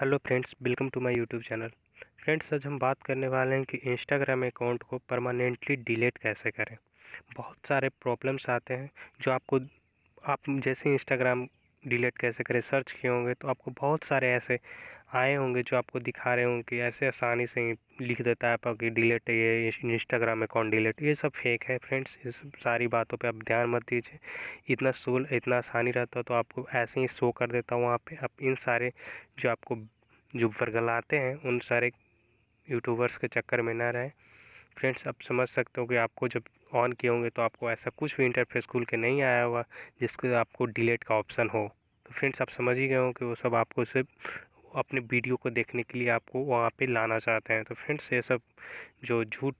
hello friends welcome to my YouTube channel friends आज हम बात करने वाले हैं कि इंस्टाग्राम अकाउंट को परमानेंटली डिलीट कैसे करें बहुत सारे प्रॉब्लम्स आते हैं जो आपको आप जैसे इंस्टाग्राम डिलीट कैसे करें सर्च किए होंगे तो आपको बहुत सारे ऐसे आए होंगे जो आपको दिखा रहे होंगे कि ऐसे आसानी से लिख देता है आपका कि डिलीट ये इंस्टाग्राम अकाउंट डिलीट ये सब फेक है फ्रेंड्स इस सारी बातों पे आप ध्यान मत दीजिए इतना सोल इतना आसानी रहता तो आपको ऐसे ही शो कर देता हूँ वहाँ पे आप इन सारे जो आपको जो वर्गलाते हैं उन सारे यूट्यूबर्स के चक्कर में ना रहें फ्रेंड्स आप समझ सकते हो कि आपको जब ऑन किए होंगे तो आपको ऐसा कुछ भी इंटरफेस खुल के नहीं आया होगा जिसके आपको डिलीट का ऑप्शन हो तो फ्रेंड्स आप समझ ही गए हो कि वो सब आपको सिर्फ अपने वीडियो को देखने के लिए आपको वहाँ पे लाना चाहते हैं तो फ्रेंड्स ये सब जो झूठ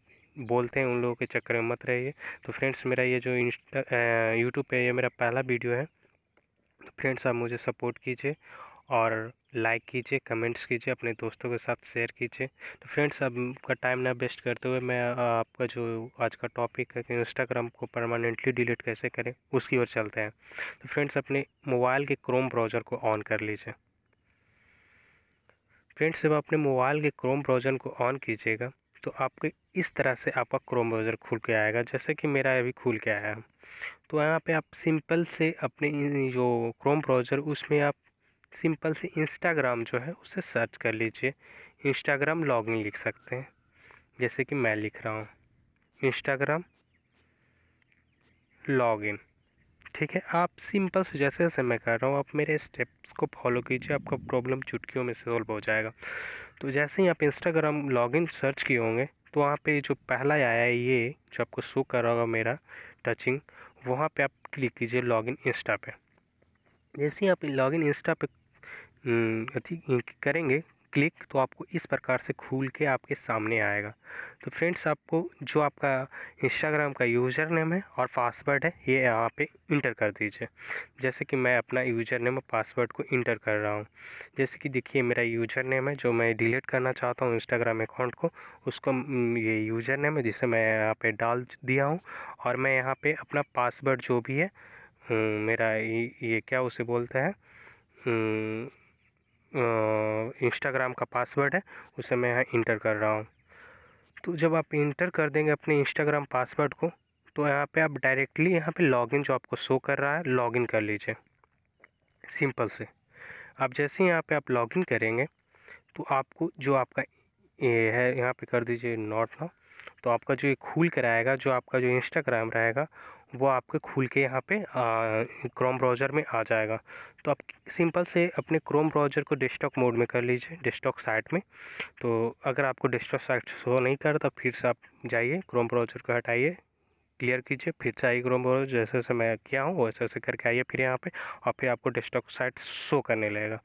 बोलते हैं उन लोगों के चक्कर में मत रहिए तो फ्रेंड्स मेरा ये जो इंस्टा यूट्यूब पे ये मेरा पहला वीडियो है तो फ्रेंड्स आप मुझे सपोर्ट कीजिए और लाइक कीजिए कमेंट्स कीजिए अपने दोस्तों के साथ शेयर कीजिए तो फ्रेंड्स अब का टाइम ना वेस्ट करते हुए मैं आपका जो आज का टॉपिक है कि इंस्टाग्राम को परमानेंटली डिलीट कैसे करें उसकी ओर चलते हैं तो फ्रेंड्स अपने मोबाइल के क्रोम ब्राउज़र को ऑन कर लीजिए फ्रेंड्स जब अपने मोबाइल के क्रोम ब्राउज़र को ऑन कीजिएगा तो आपके इस तरह से आपका क्रोम ब्राउज़र खुल के आएगा जैसे कि मेरा अभी खुल के आया तो यहाँ पे आप सिंपल से अपने जो क्रोम ब्राउज़र उसमें आप सिंपल से इंस्टाग्राम जो है उसे सर्च कर लीजिए इंस्टाग्राम लॉगिन लिख सकते हैं जैसे कि मैं लिख रहा हूँ इंस्टाग्राम लॉगिन ठीक है आप सिंपल से जैसे जैसे मैं कर रहा हूँ आप मेरे स्टेप्स को फॉलो कीजिए आपका प्रॉब्लम चुटकियों में सॉल्व हो जाएगा तो जैसे ही आप इंस्टाग्राम लॉगिन सर्च किए होंगे तो वहाँ पे जो पहला आया है ये जो आपको शो कर रहा होगा मेरा टचिंग वहाँ पे आप क्लिक कीजिए लॉगिन इंस्टा पे जैसे ही आप लॉगिन इंस्टा पे हम्म, करेंगे क्लिक तो आपको इस प्रकार से खुल के आपके सामने आएगा तो फ्रेंड्स आपको जो आपका इंस्टाग्राम का यूज़र नेम है और पासवर्ड है ये यहाँ पे इंटर कर दीजिए जैसे कि मैं अपना यूज़र नेम और पासवर्ड को इंटर कर रहा हूँ जैसे कि देखिए मेरा यूज़र नेम है जो मैं डिलीट करना चाहता हूँ इंस्टाग्राम अकाउंट को उसको ये यूज़र नेम है जिसे मैं यहाँ पर डाल दिया हूँ और मैं यहाँ पर अपना पासवर्ड जो भी है मेरा ये क्या उसे बोलते हैं इंस्टाग्राम का पासवर्ड है उसे मैं यहाँ इंटर कर रहा हूँ तो जब आप इंटर कर देंगे अपने इंस्टाग्राम पासवर्ड को तो यहाँ पे आप डायरेक्टली यहाँ पे लॉगिन जो आपको शो कर रहा है लॉगिन कर लीजिए सिंपल से आप जैसे यहाँ पे आप लॉगिन करेंगे तो आपको जो आपका ये है यहाँ पे कर दीजिए नॉट ना तो आपका जो ये खुल कर आएगा जो आपका जो इंस्टाग्राम रहेगा वो आपके खुल के यहाँ पे क्रोम ब्राउज़र में आ जाएगा तो आप सिंपल से अपने क्रोम ब्राउज़र को डेस्कटॉप मोड में कर लीजिए डेस्कटॉप साइट में तो अगर आपको डेस्कटॉप साइट शो नहीं कर तो फिर से आप जाइए क्रोम ब्राउज़र को हटाइए क्लियर कीजिए फिर से आइए क्रोम ब्राउज़र जैसे जैसे मैं किया हूँ वैसे वैसे करके आइए फिर यहाँ पर और फिर आपको डेस्कटॉप साइट शो करने लगेगा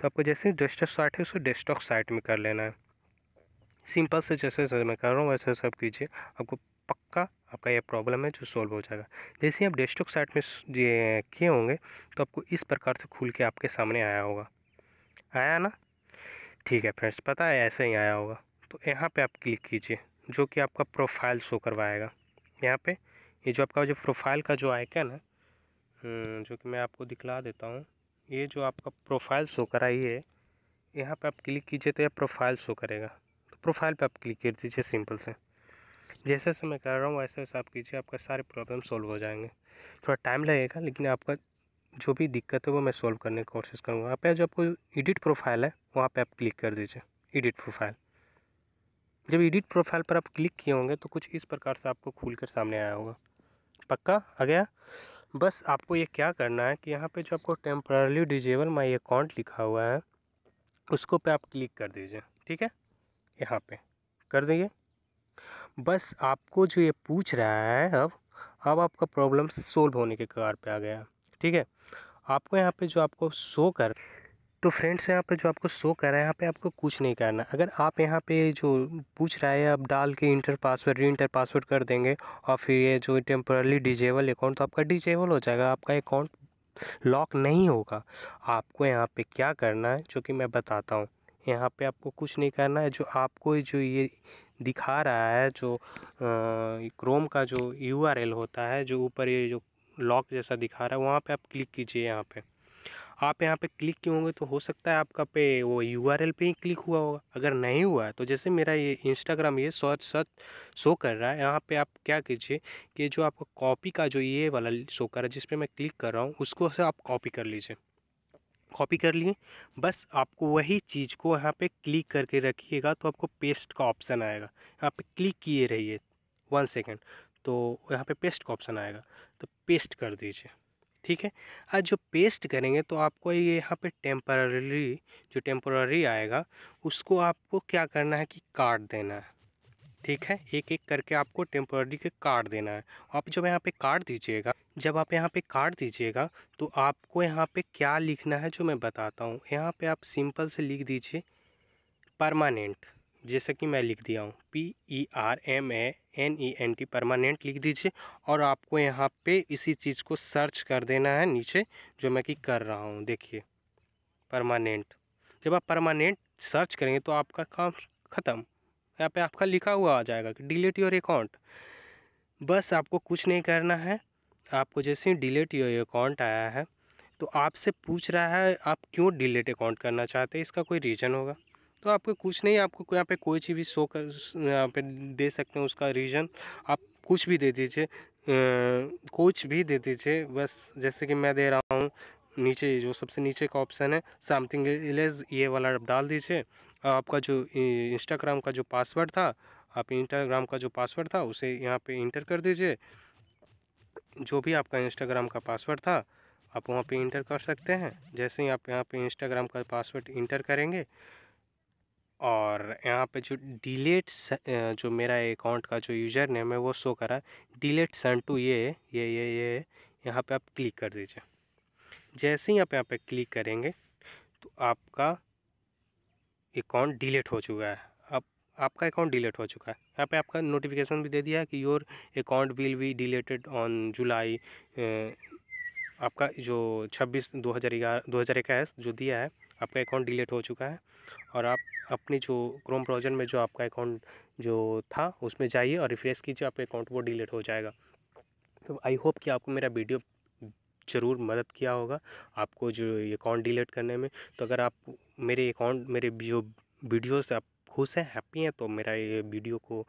तो आपको जैसे डेस्कटॉप साइट है उसको डेस्कटॉप साइट में कर लेना है सिंपल से जैसे जैसे मैं कर रहा हूँ वैसे सब कीजिए आपको पक्का आपका यह प्रॉब्लम है जो सॉल्व हो जाएगा जैसे ही आप डेस्कटॉप साइट में ये किए होंगे तो आपको इस प्रकार से खुल के आपके सामने आया होगा आया ना ठीक है फ्रेंड्स पता है ऐसे ही आया होगा तो यहाँ पे आप क्लिक कीजिए जो कि आपका प्रोफाइल शो करवाएगा यहाँ पे ये जो आपका जो प्रोफाइल का जो आइकन है हम्म, जो कि मैं आपको दिखला देता हूँ ये जो आपका प्रोफाइल शो कराई है यहाँ पे आप क्लिक कीजिए तो यह प्रोफाइल शो करेगा तो प्रोफाइल पे आप क्लिक कर दीजिए सिंपल से जैसे जैसे मैं कर रहा हूँ वैसे वैसे आप कीजिए आपका सारे प्रॉब्लम सॉल्व हो जाएंगे थोड़ा टाइम लगेगा लेकिन आपका जो भी दिक्कत है वो मैं सॉल्व करने की कोशिश करूँगा आप जो आपको एडिट प्रोफाइल है वहाँ पर आप क्लिक कर दीजिए एडिट प्रोफाइल जब एडिट प्रोफाइल पर आप क्लिक किए होंगे तो कुछ इस प्रकार से आपको खुल कर सामने आया होगा पक्का आ गया बस आपको ये क्या करना है कि यहाँ पे जो आपको टेम्परली डिजेबल माई अकाउंट लिखा हुआ है उसको पे आप क्लिक कर दीजिए ठीक है यहाँ पे कर देंगे बस आपको जो ये पूछ रहा है अब अब आपका प्रॉब्लम सोल्व होने के कगार पे आ गया ठीक है आपको यहाँ पे जो आपको शो कर तो फ्रेंड्स यहाँ पे जो आपको शो कर रहा है यहाँ पे आपको कुछ नहीं करना अगर आप यहाँ पे जो पूछ रहा है आप डाल के enter password reenter password कर देंगे और फिर ये जो टेम्परली डिजेबल अकाउंट तो आपका डिजेबल हो जाएगा आपका अकाउंट लॉक नहीं होगा आपको यहाँ पर क्या करना है जो कि मैं बताता हूँ यहाँ पे आपको कुछ नहीं करना है जो आपको जो ये दिखा रहा है जो क्रोम का जो यू होता है जो ऊपर ये जो लॉक जैसा दिखा रहा है वहाँ पे आप क्लिक कीजिए यहाँ पे आप यहाँ पे क्लिक किए होंगे तो हो सकता है आपका पे वो यू आर एल पे ही क्लिक हुआ होगा अगर नहीं हुआ है तो जैसे मेरा ये इंस्टाग्राम ये सर्च सर्च शो कर रहा है यहाँ पे आप क्या कीजिए कि जो आपका कॉपी का जो ये वाला शो कर रहा है जिस पर मैं क्लिक कर रहा हूँ उसको से आप कॉपी कर लीजिए कॉपी कर लिए बस आपको वही चीज़ को यहाँ पे क्लिक करके रखिएगा तो आपको पेस्ट का ऑप्शन आएगा यहाँ पे क्लिक किए रहिए वन सेकेंड तो यहाँ पे पेस्ट का ऑप्शन आएगा तो पेस्ट कर दीजिए ठीक है आज जो पेस्ट करेंगे तो आपको ये यहाँ पे टेम्पररी जो टेम्पररी आएगा उसको आपको क्या करना है कि काट देना है ठीक है एक एक करके आपको टेम्पोरी के कार्ड देना है आप जब यहाँ पे कार्ड दीजिएगा जब आप यहाँ पे कार्ड दीजिएगा तो आपको यहाँ पे क्या लिखना है जो मैं बताता हूँ यहाँ पे आप सिंपल से लिख दीजिए परमानेंट जैसा कि मैं लिख दिया हूँ P E R M A N E N T permanent लिख दीजिए और आपको यहाँ पे इसी चीज़ को सर्च कर देना है नीचे जो मैं कि कर रहा हूँ देखिए परमानेंट जब आप परमानेंट सर्च करेंगे तो आपका काम ख़त्म यहाँ पे आपका लिखा हुआ आ जाएगा कि डिलीट योर अकाउंट बस आपको कुछ नहीं करना है आपको जैसे ही डिलीट योर अकाउंट आया है तो आपसे पूछ रहा है आप क्यों डिलीट अकाउंट करना चाहते हैं इसका कोई रीज़न होगा तो आपको कुछ नहीं आपको यहाँ पे कोई चीज़ भी शो कर यहाँ पे दे सकते हैं उसका रीज़न आप कुछ भी दे दीजिए कुछ भी दे दीजिए बस जैसे कि मैं दे रहा हूँ नीचे जो सबसे नीचे का ऑप्शन है समथिंग इलेज ये वाला डाल दीजिए आपका जो इंस्टाग्राम का जो पासवर्ड था आप इंस्टाग्राम का जो पासवर्ड था उसे यहाँ पे इंटर कर दीजिए जो भी आपका इंस्टाग्राम का पासवर्ड था आप वहाँ पे इंटर कर सकते हैं जैसे ही आप यहाँ पे इंस्टाग्राम का पासवर्ड इंटर करेंगे और यहाँ पे जो डिलीट जो मेरा अकाउंट का जो यूज़र नेम है वो शो करा डिलीट सन टू ये ये ये ये यहाँ पर आप क्लिक कर दीजिए जैसे ही आप यहाँ पर क्लिक करेंगे तो आपका अकाउंट डिलीट हो चुका है अब आपका अकाउंट डिलीट हो चुका है यहाँ पे आपका नोटिफिकेशन भी दे दिया है कि your account will be deleted on July आपका जो 26 दो हज़ार ग्यारह दो हज़ार इक्कीस जो दिया है आपका अकाउंट डिलीट हो चुका है और आप अपनी जो क्रोम ब्राउज़र में जो आपका अकाउंट जो था उसमें जाइए और रिफ़्रेश कीजिए आपका अकाउंट वो डिलीट हो जाएगा तो आई होप कि आपको मेरा वीडियो ज़रूर मदद किया होगा आपको जो अकाउंट डिलीट करने में तो अगर आप मेरे अकाउंट मेरे जो वीडियो से आप खुश हैं हैप्पी हैं तो मेरा ये वीडियो को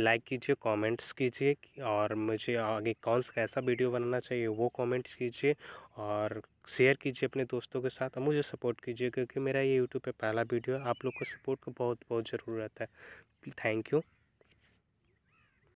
लाइक कीजिए कमेंट्स कीजिए और मुझे आगे कौन सा कैसा वीडियो बनाना चाहिए वो कमेंट्स कीजिए और शेयर कीजिए अपने दोस्तों के साथ और मुझे सपोर्ट कीजिए क्योंकि मेरा ये यूट्यूब पे पहला वीडियो है आप लोग को सपोर्ट को बहुत बहुत ज़रूरत है थैंक यू